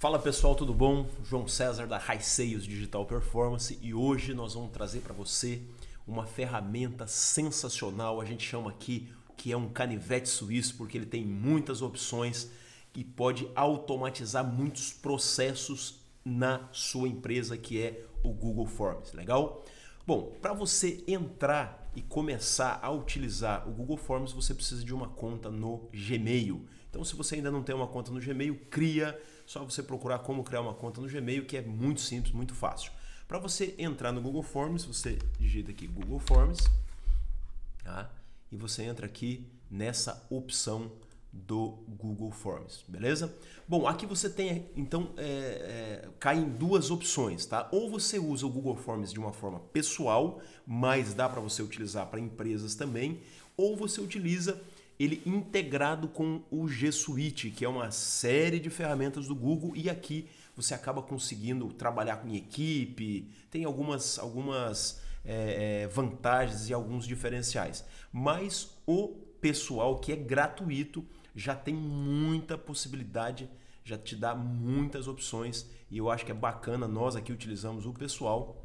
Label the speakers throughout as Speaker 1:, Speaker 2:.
Speaker 1: Fala pessoal, tudo bom? João César da Raiseios Digital Performance e hoje nós vamos trazer para você uma ferramenta sensacional. A gente chama aqui que é um canivete suíço porque ele tem muitas opções e pode automatizar muitos processos na sua empresa que é o Google Forms. Legal? Bom, para você entrar e começar a utilizar o Google Forms, você precisa de uma conta no Gmail. Então, se você ainda não tem uma conta no Gmail, cria. Só você procurar como criar uma conta no Gmail, que é muito simples, muito fácil. Para você entrar no Google Forms, você digita aqui Google Forms, tá? E você entra aqui nessa opção do Google Forms, beleza? Bom, aqui você tem, então, é, é, cai em duas opções, tá? Ou você usa o Google Forms de uma forma pessoal, mas dá para você utilizar para empresas também, ou você utiliza ele integrado com o G Suite, que é uma série de ferramentas do Google e aqui você acaba conseguindo trabalhar com equipe, tem algumas, algumas é, é vantagens e alguns diferenciais. Mas o pessoal que é gratuito já tem muita possibilidade, já te dá muitas opções e eu acho que é bacana nós aqui utilizamos o pessoal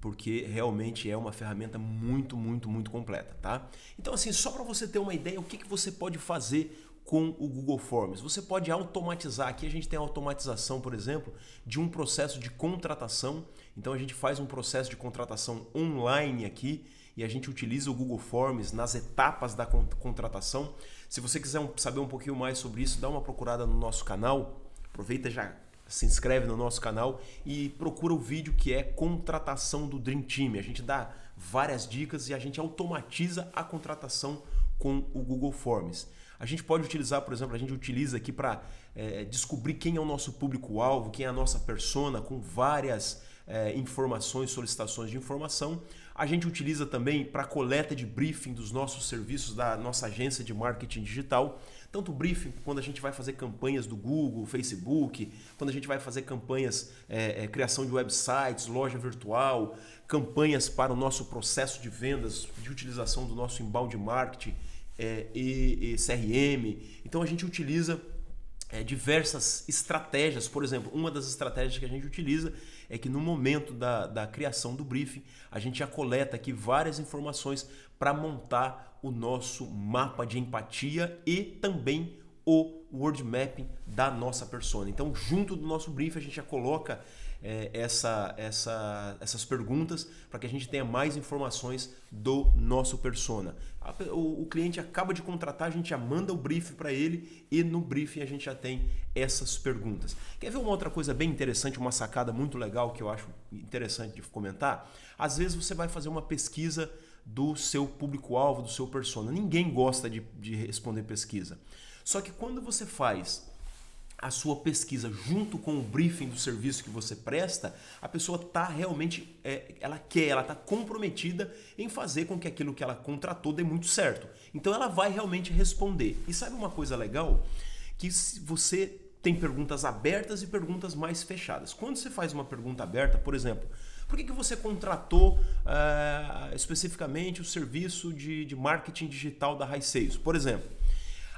Speaker 1: porque realmente é uma ferramenta muito, muito, muito completa, tá? Então assim, só para você ter uma ideia, o que, que você pode fazer com o Google Forms. Você pode automatizar. Aqui a gente tem a automatização, por exemplo, de um processo de contratação. Então a gente faz um processo de contratação online aqui e a gente utiliza o Google Forms nas etapas da contratação. Se você quiser saber um pouquinho mais sobre isso, dá uma procurada no nosso canal. Aproveita já se inscreve no nosso canal e procura o vídeo que é contratação do Dream Team. A gente dá várias dicas e a gente automatiza a contratação com o Google Forms. A gente pode utilizar, por exemplo, a gente utiliza aqui para é, eh, descobrir quem é o nosso público-alvo, quem é a nossa persona, com várias é, informações, solicitações de informação. A gente utiliza também para coleta de briefing dos nossos serviços da nossa agência de marketing digital, tanto briefing quando a gente vai fazer campanhas do Google, Facebook, quando a gente vai fazer campanhas, é, é, criação de websites, loja virtual, campanhas para o nosso processo de vendas, de utilização do nosso inbound marketing é, e, e CRM. Então a gente utiliza é, diversas estratégias. Por exemplo, uma das estratégias que a gente utiliza é que no momento da, da criação do briefing, a gente já coleta aqui várias informações para montar o nosso mapa de empatia e também o word mapping da nossa persona. Então, junto do nosso briefing, a gente já coloca é, essa, essa, essas perguntas para que a gente tenha mais informações do nosso persona. A, o, o, cliente acaba de contratar, a gente já manda o briefing para ele e no briefing a gente já tem essas perguntas. Quer ver uma outra coisa bem interessante, uma sacada muito legal que eu acho interessante de comentar? Às vezes você vai fazer uma pesquisa do seu público-alvo, do seu persona. Ninguém gosta de, de responder pesquisa. Só que quando você faz a sua pesquisa junto com o briefing do serviço que você presta, a pessoa tá realmente, é, ela quer, ela tá comprometida em fazer com que aquilo que ela contratou dê muito certo. Então ela vai realmente responder. E sabe uma coisa legal? Que se você tem perguntas abertas e perguntas mais fechadas. Quando você faz uma pergunta aberta, por exemplo, por que, que você contratou uh, especificamente o serviço de, de marketing digital da high 6? Por exemplo,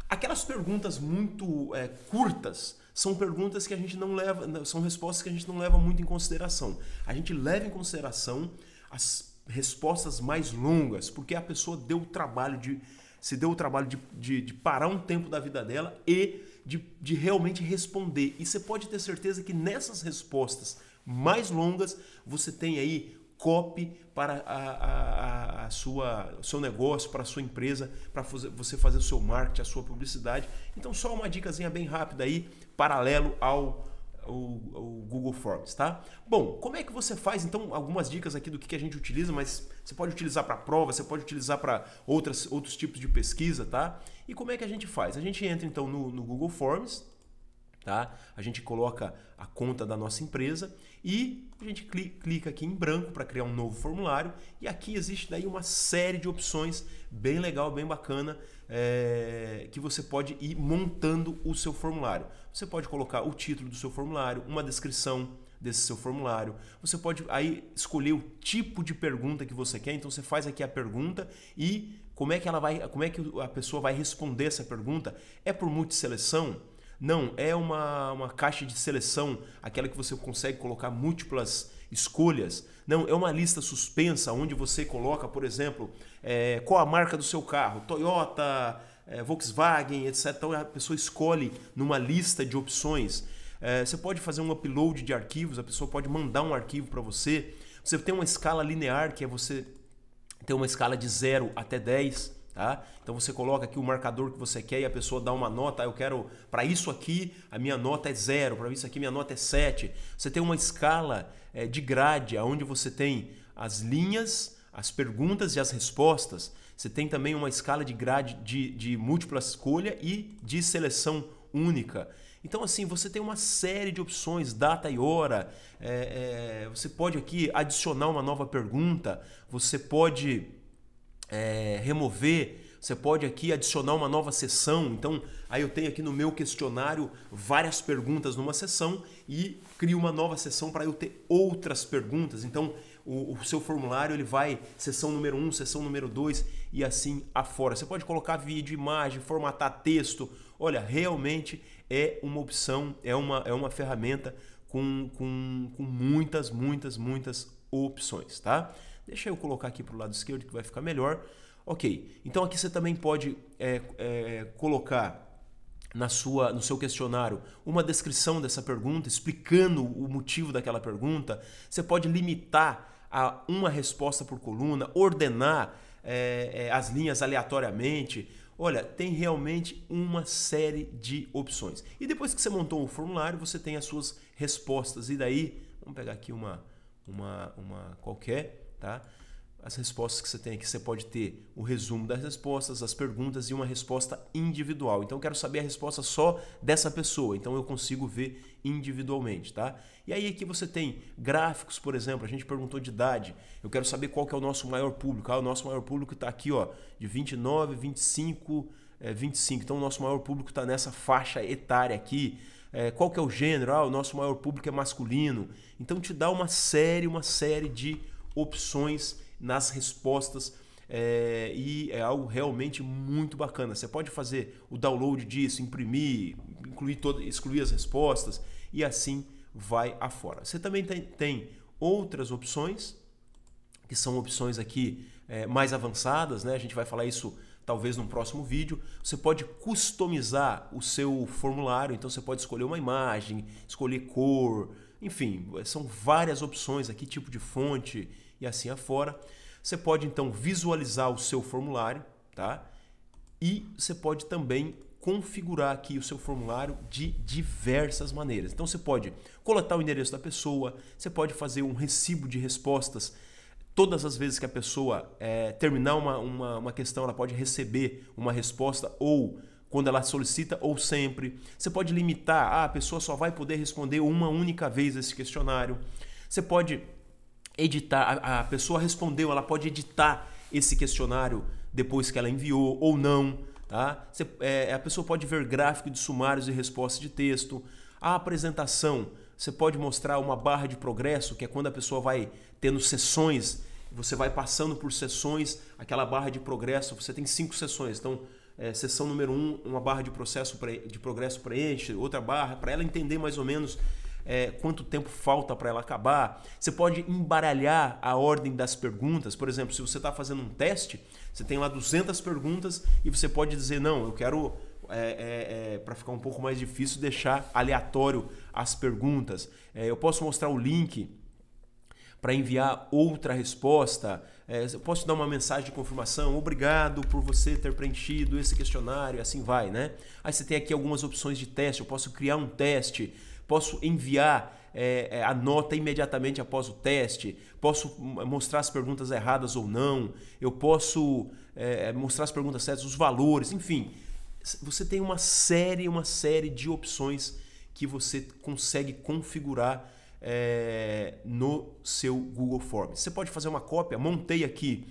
Speaker 1: Aquelas perguntas muito é, curtas são perguntas que a gente não leva, são respostas que a gente não leva muito em consideração. A gente leva em consideração as respostas mais longas, porque a pessoa deu o trabalho de se deu o trabalho de, de, de parar um tempo da vida dela e de, de realmente responder. E você pode ter certeza que nessas respostas mais longas você tem aí Copie para a, a, a sua, seu negócio, para a sua empresa, para você fazer o seu marketing, a sua publicidade. Então, só uma dicasinha bem rápida aí, paralelo ao o, Google Forms, tá? Bom, como é que você faz então algumas dicas aqui do que, que a gente utiliza, mas você pode utilizar para prova, você pode utilizar para outras outros tipos de pesquisa, tá? E como é que a gente faz? A gente entra então no, no Google Forms, tá? A gente coloca a conta da nossa empresa e a gente clica aqui em branco para criar um novo formulário e aqui existe daí uma série de opções bem legal, bem bacana é, que você pode ir montando o seu formulário. Você pode colocar o título do seu formulário, uma descrição, desse seu formulário. Você pode aí escolher o tipo de pergunta que você quer, então você faz aqui a pergunta e como é que ela vai, como é que a pessoa vai responder essa pergunta? É por multiseleção? Não, é uma, uma caixa de seleção, aquela que você consegue colocar múltiplas escolhas. Não, é uma lista suspensa onde você coloca, por exemplo, é, qual a marca do seu carro, Toyota, é, Volkswagen, etc. Então a pessoa escolhe numa lista de opções. É, você pode fazer um upload de arquivos, a pessoa pode mandar um arquivo para você. Você tem uma escala linear, que é você ter uma escala de 0 até 10. Tá? Então você coloca aqui o marcador que você quer e a pessoa dá uma nota. Ah, eu quero para isso aqui a minha nota é zero, para isso aqui minha nota é 7. Você tem uma escala é, de grade, onde você tem as linhas, as perguntas e as respostas. Você tem também uma escala de grade de, de múltipla escolha e de seleção única. Então, assim, você tem uma série de opções, data e hora. É, é, você pode aqui adicionar uma nova pergunta. Você pode é, remover, você pode aqui adicionar uma nova sessão. Então, aí eu tenho aqui no meu questionário várias perguntas numa sessão e crio uma nova sessão para eu ter outras perguntas. Então, o, o, seu formulário ele vai sessão número 1, um, sessão número 2 e assim afora. Você pode colocar vídeo, imagem, formatar texto. Olha, realmente é uma opção, é uma, é uma ferramenta com, com, com muitas, muitas, muitas opções, tá? Deixa eu colocar aqui para o lado esquerdo que vai ficar melhor. Ok, então aqui você também pode é, é, colocar na sua, no seu questionário uma descrição dessa pergunta, explicando o motivo daquela pergunta. Você pode limitar a uma resposta por coluna, ordenar é, é as linhas aleatoriamente. Olha, tem realmente uma série de opções. E depois que você montou o formulário, você tem as suas respostas. E daí, vamos pegar aqui uma, uma, uma qualquer. Tá? As respostas que você tem aqui, você pode ter o resumo das respostas, as perguntas e uma resposta individual. Então, eu quero saber a resposta só dessa pessoa, então eu consigo ver individualmente, tá? E aí aqui você tem gráficos, por exemplo, a gente perguntou de idade, eu quero saber qual que é o nosso maior público. Ah, o nosso maior público está aqui, ó, de 29, 25, é, 25. Então, o nosso maior público está nessa faixa etária aqui. É, qual que é o gênero? Ah, o nosso maior público é masculino. Então, te dá uma série, uma série de opções nas respostas é, e é algo realmente muito bacana. Você pode fazer o download disso, imprimir, incluir todo, excluir as respostas e assim vai afora. Você também tem, tem outras opções, que são opções aqui é, mais avançadas, né? a gente vai falar isso talvez num próximo vídeo. Você pode customizar o seu formulário, então você pode escolher uma imagem, escolher cor, enfim, são várias opções aqui, tipo de fonte, assim afora. Você pode então visualizar o seu formulário, tá? E você pode também configurar aqui o seu formulário de diversas maneiras. Então você pode coletar o endereço da pessoa, você pode fazer um recibo de respostas. Todas as vezes que a pessoa é, terminar uma, uma, uma questão, ela pode receber uma resposta ou quando ela solicita ou sempre. Você pode limitar, ah, a pessoa só vai poder responder uma única vez esse questionário. Você pode editar, a, a pessoa respondeu, ela pode editar esse questionário depois que ela enviou ou não. Tá? Você, é, a pessoa pode ver gráfico de sumários e respostas de texto. A apresentação, você pode mostrar uma barra de progresso, que é quando a pessoa vai tendo sessões, você vai passando por sessões, aquela barra de progresso, você tem cinco sessões. Então, é, sessão número um, uma barra de, processo pre, de progresso preenche, outra barra, para ela entender mais ou menos é, quanto tempo falta para ela acabar. Você pode embaralhar a ordem das perguntas. Por exemplo, se você está fazendo um teste, você tem lá 200 perguntas e você pode dizer: não, eu quero é, é, é, para ficar um pouco mais difícil, deixar aleatório as perguntas. É, eu posso mostrar o link para enviar outra resposta. É, eu posso dar uma mensagem de confirmação: obrigado por você ter preenchido esse questionário, assim vai, né? Aí você tem aqui algumas opções de teste. Eu posso criar um teste posso enviar é, é, a nota imediatamente após o teste, posso mostrar as perguntas erradas ou não, eu posso é, é mostrar as perguntas certas, os valores, enfim. Você tem uma série, uma série de opções que você consegue configurar é, no seu Google Forms. Você pode fazer uma cópia, montei aqui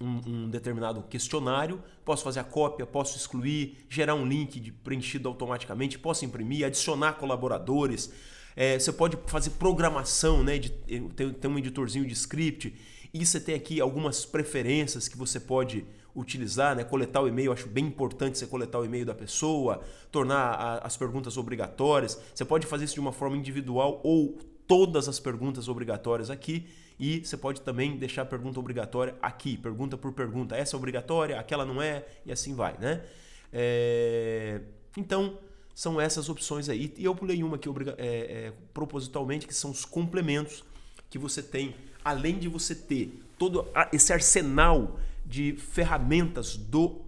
Speaker 1: um, um, determinado questionário, posso fazer a cópia, posso excluir, gerar um link de, preenchido automaticamente, posso imprimir, adicionar colaboradores. É, você pode fazer programação, né? De, tem, eh, tem um editorzinho de script. E você tem aqui algumas preferências que você pode utilizar, né? coletar o e-mail, acho bem importante você coletar o e-mail da pessoa, tornar a, as perguntas obrigatórias. Você pode fazer isso de uma forma individual ou todas as perguntas obrigatórias aqui. E você pode também deixar a pergunta obrigatória aqui, pergunta por pergunta. Essa é obrigatória, aquela não é, e assim vai, né? É... Então, são essas opções aí. E eu pulei uma aqui obriga... é, é, propositalmente, que são os complementos que você tem, além de você ter todo esse arsenal de ferramentas do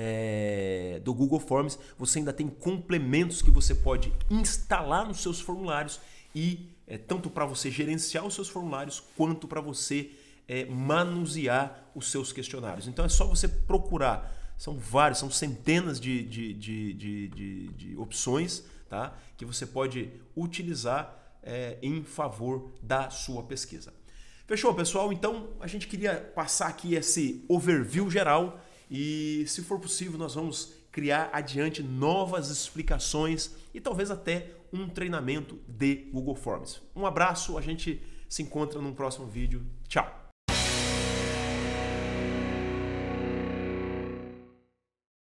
Speaker 1: é, do Google Forms, você ainda tem complementos que você pode instalar nos seus formulários e é, tanto para você gerenciar os seus formulários quanto para você é, manusear os seus questionários. Então é só você procurar. São vários, são centenas de, de, de, de, de opções tá? que você pode utilizar é, em favor da sua pesquisa. Fechou, pessoal? Então a gente queria passar aqui esse overview geral e, se for possível, nós vamos criar adiante novas explicações e talvez até um treinamento de Google Forms. Um abraço, a gente se encontra no próximo vídeo. Tchau!